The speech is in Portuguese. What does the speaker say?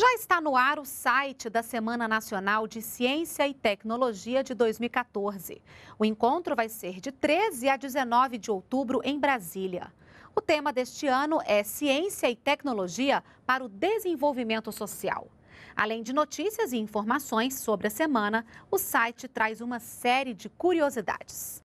Já está no ar o site da Semana Nacional de Ciência e Tecnologia de 2014. O encontro vai ser de 13 a 19 de outubro em Brasília. O tema deste ano é Ciência e Tecnologia para o Desenvolvimento Social. Além de notícias e informações sobre a semana, o site traz uma série de curiosidades.